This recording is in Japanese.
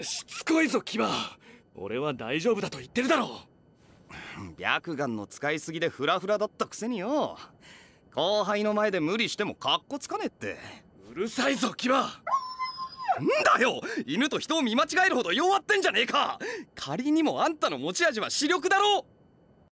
しつこいぞキバ俺は大丈夫だと言ってるだろう白眼の使いすぎでフラフラだったくせによ後輩の前で無理してもカッコつかねえってうるさいぞキバんだよ犬と人を見間違えるほど弱ってんじゃねえか仮にもあんたの持ち味は視力だろ